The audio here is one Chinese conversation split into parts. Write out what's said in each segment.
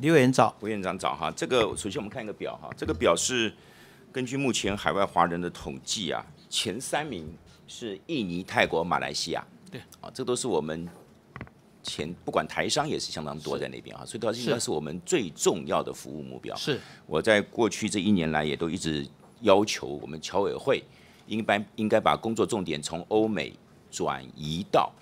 刘院长，吴院长，早哈。这个首先我们看一个表哈，这个表是根据目前海外华人的统计啊，前三名是印尼、泰国、马来西亚。对，啊，这都是我们前不管台商也是相当多在那边啊，所以它应该是我们最重要的服务目标。是，我在过去这一年来也都一直要求我们侨委会应该应该把工作重点从欧美转移到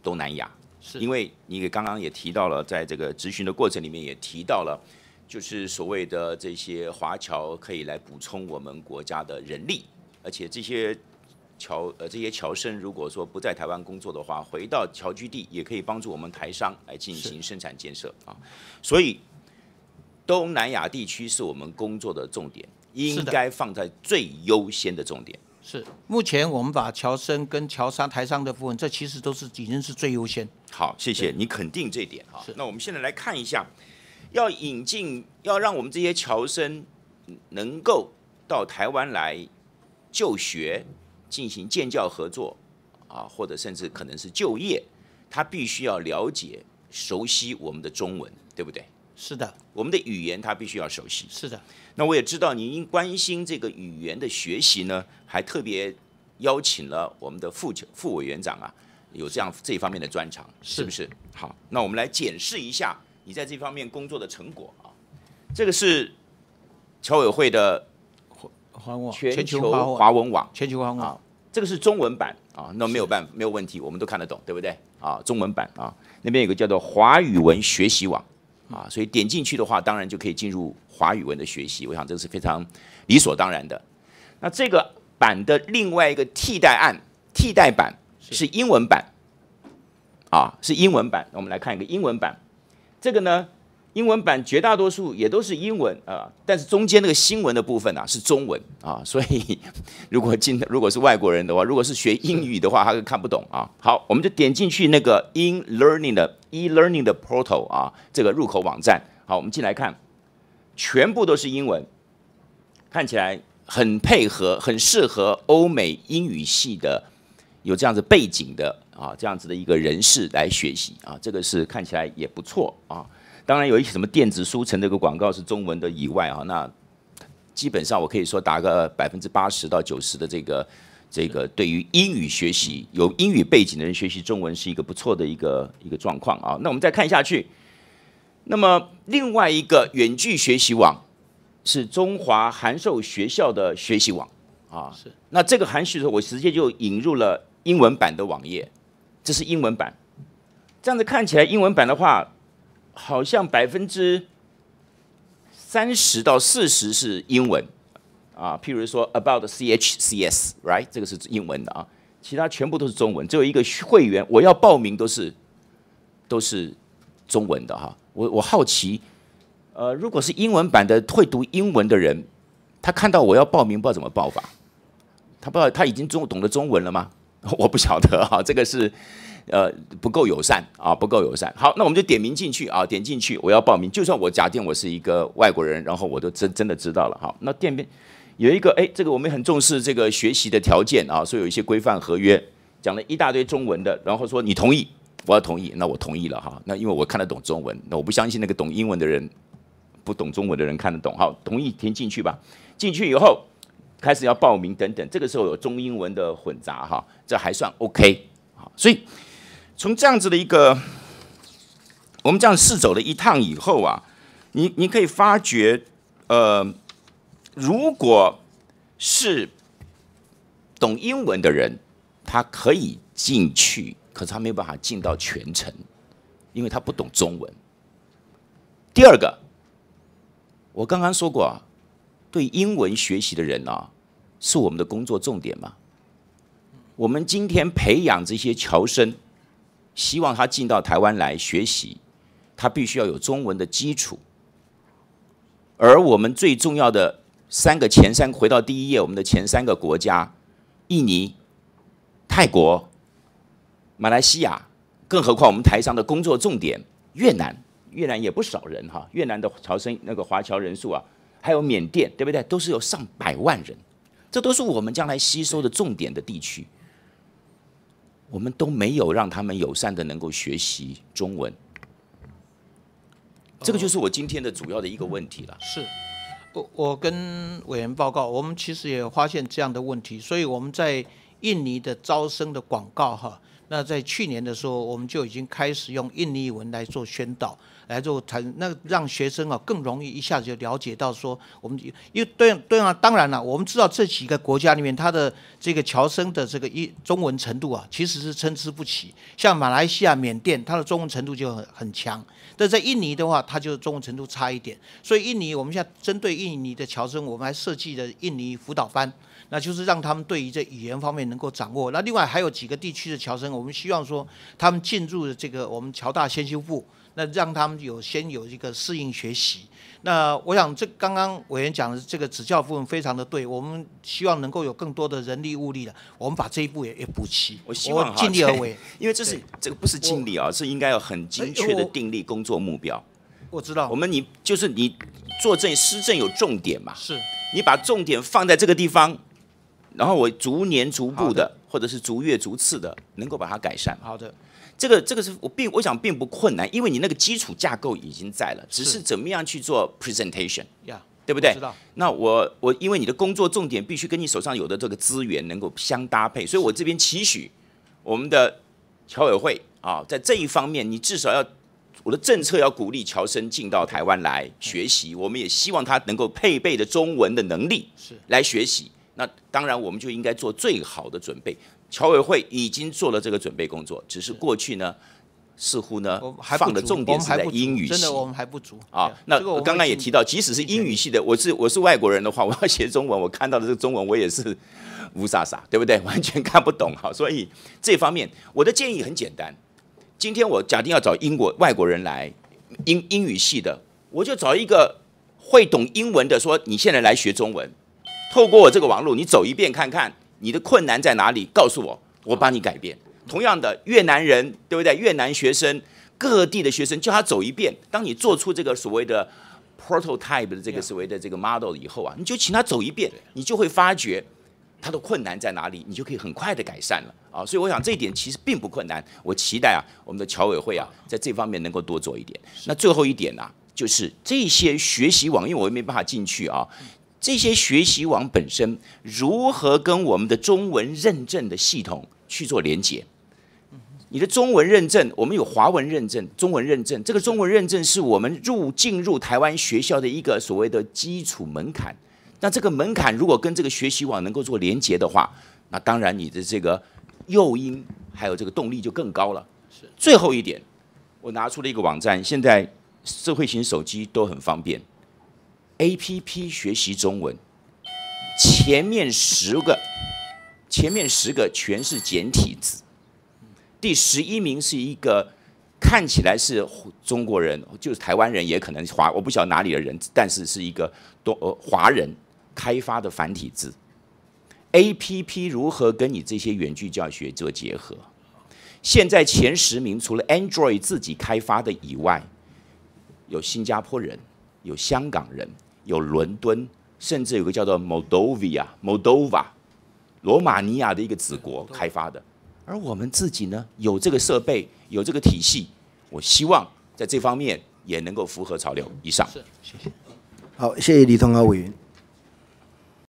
东南亚。是因为你刚刚也提到了，在这个咨询的过程里面也提到了，就是所谓的这些华侨可以来补充我们国家的人力，而且这些侨呃这些侨生如果说不在台湾工作的话，回到侨居地也可以帮助我们台商来进行生产建设啊。所以东南亚地区是我们工作的重点，应该放在最优先的重点。是目前我们把侨生跟侨商台商的部分，这其实都是已经是最优先。好，谢谢你肯定这点哈。那我们现在来看一下，要引进，要让我们这些侨生能够到台湾来就学，进行建教合作啊，或者甚至可能是就业，他必须要了解、熟悉我们的中文，对不对？是的，我们的语言他必须要熟悉。是的。那我也知道您关心这个语言的学习呢，还特别邀请了我们的副副委员长啊。有这样这方面的专长，是不是？好，那我们来检视一下你在这方面工作的成果啊。这个是侨委会的全球华文网，全球华文网。这个是中文版啊，那没有办法没有问题，我们都看得懂，对不对？啊，中文版啊，那边有个叫做华语文学习网啊，所以点进去的话，当然就可以进入华语文的学习。我想这个是非常理所当然的。那这个版的另外一个替代案、替代版。是英文版，啊，是英文版。我们来看一个英文版，这个呢，英文版绝大多数也都是英文，啊，但是中间那个新闻的部分呢是中文啊，所以 如果进，如果是外国人的话，如果是学英语的话，他是看不懂啊。好，我们就点进去那个 in l e a r n i n g 的 e-learning 的 portal 啊，这个入口网站。好，我们进来看，全部都是英文，看起来很配合，很适合欧美英语系的。有这样子背景的啊，这样子的一个人士来学习啊，这个是看起来也不错啊。当然有一些什么电子书城这个广告是中文的以外啊，那基本上我可以说达个百分之八十到九十的这个这个对于英语学习有英语背景的人学习中文是一个不错的一个一个状况啊。那我们再看下去，那么另外一个远距学习网是中华函授学校的学习网啊，是那这个函授的时候我直接就引入了。英文版的网页，这是英文版。这样子看起来，英文版的话，好像百分之三十到四十是英文啊。譬如说，about CHCS，right，这个是英文的啊。其他全部都是中文，只有一个会员我要报名都是都是中文的哈。我我好奇，呃，如果是英文版的会读英文的人，他看到我要报名，不知道怎么报法。他不知道他已经中懂得中文了吗？我不晓得哈，这个是，呃，不够友善啊，不够友善。好，那我们就点名进去啊，点进去，我要报名。就算我假定我是一个外国人，然后我都真真的知道了哈。那店面有一个哎，这个我们很重视这个学习的条件啊，所以有一些规范合约，讲了一大堆中文的，然后说你同意，我要同意，那我同意了哈。那因为我看得懂中文，那我不相信那个懂英文的人不懂中文的人看得懂好，同意填进去吧，进去以后。开始要报名等等，这个时候有中英文的混杂哈，这还算 OK 好，所以从这样子的一个我们这样试走了一趟以后啊，你你可以发觉，呃，如果是懂英文的人，他可以进去，可是他没有办法进到全程，因为他不懂中文。第二个，我刚刚说过啊，对英文学习的人呢。是我们的工作重点吗？我们今天培养这些侨生，希望他进到台湾来学习，他必须要有中文的基础。而我们最重要的三个前三，回到第一页，我们的前三个国家：印尼、泰国、马来西亚。更何况我们台商的工作重点，越南，越南也不少人哈。越南的侨生那个华侨人数啊，还有缅甸，对不对？都是有上百万人。这都是我们将来吸收的重点的地区，我们都没有让他们友善的能够学习中文，这个就是我今天的主要的一个问题了。是，我我跟委员报告，我们其实也发现这样的问题，所以我们在印尼的招生的广告哈。那在去年的时候，我们就已经开始用印尼文来做宣导，来做谈，那让学生啊更容易一下子就了解到说，我们因为对对啊，当然了，我们知道这几个国家里面，它的这个侨生的这个一中文程度啊，其实是参差不齐。像马来西亚、缅甸，它的中文程度就很很强，但在印尼的话，它就中文程度差一点。所以印尼，我们现在针对印尼的侨生，我们还设计了印尼辅导班。那就是让他们对于这语言方面能够掌握。那另外还有几个地区的侨生，我们希望说他们进入这个我们侨大先修部，那让他们有先有一个适应学习。那我想这刚刚委员讲的这个指教部分非常的对，我们希望能够有更多的人力物力的，我们把这一步也也补齐。我希望尽力而为，因为这是这个不是尽力啊，是应该要很精确的定立工作目标。我知道，我们你就是你做政施政有重点嘛，是你把重点放在这个地方。然后我逐年逐步的，或者是逐月逐次的，能够把它改善。好的，这个这个是我并我想并不困难，因为你那个基础架构已经在了，只是怎么样去做 presentation 呀，对不对？那我我因为你的工作重点必须跟你手上有的这个资源能够相搭配，所以我这边期许我们的侨委会啊，在这一方面，你至少要我的政策要鼓励侨生进到台湾来学习，我们也希望他能够配备的中文的能力，是来学习。那当然，我们就应该做最好的准备。侨委会已经做了这个准备工作，只是过去呢，似乎呢，放的重点是在英语系。真的，我们还不足啊。那我刚刚也提到，即使是英语系的，我是我是外国人的话，我要学中文，我看到的这个中文我也是乌撒撒，对不对？完全看不懂哈。所以这方面，我的建议很简单。今天我假定要找英国外国人来英英语系的，我就找一个会懂英文的，说你现在来学中文。透过我这个网路，你走一遍看看你的困难在哪里，告诉我，我帮你改变。同样的，越南人对不对？越南学生，各地的学生，叫他走一遍。当你做出这个所谓的 prototype 的这个所谓的这个 model 以后啊，你就请他走一遍，你就会发觉他的困难在哪里，你就可以很快的改善了啊。所以我想这一点其实并不困难。我期待啊，我们的侨委会啊，在这方面能够多做一点。那最后一点啊，就是这些学习网，因为我也没办法进去啊。这些学习网本身如何跟我们的中文认证的系统去做连接？你的中文认证，我们有华文认证、中文认证。这个中文认证是我们入进入台湾学校的一个所谓的基础门槛。那这个门槛如果跟这个学习网能够做连接的话，那当然你的这个诱因还有这个动力就更高了。是。最后一点，我拿出了一个网站，现在智慧型手机都很方便。A.P.P 学习中文，前面十个，前面十个全是简体字。第十一名是一个看起来是中国人，就是台湾人，也可能华，我不晓得哪里的人，但是是一个多华人开发的繁体字。A.P.P 如何跟你这些远距教学做结合？现在前十名除了 Android 自己开发的以外，有新加坡人，有香港人。有伦敦，甚至有个叫做 Moldova、罗马尼亚的一个子国开发的，而我们自己呢，有这个设备，有这个体系，我希望在这方面也能够符合潮流。以上，谢谢。好，谢谢李同高委员。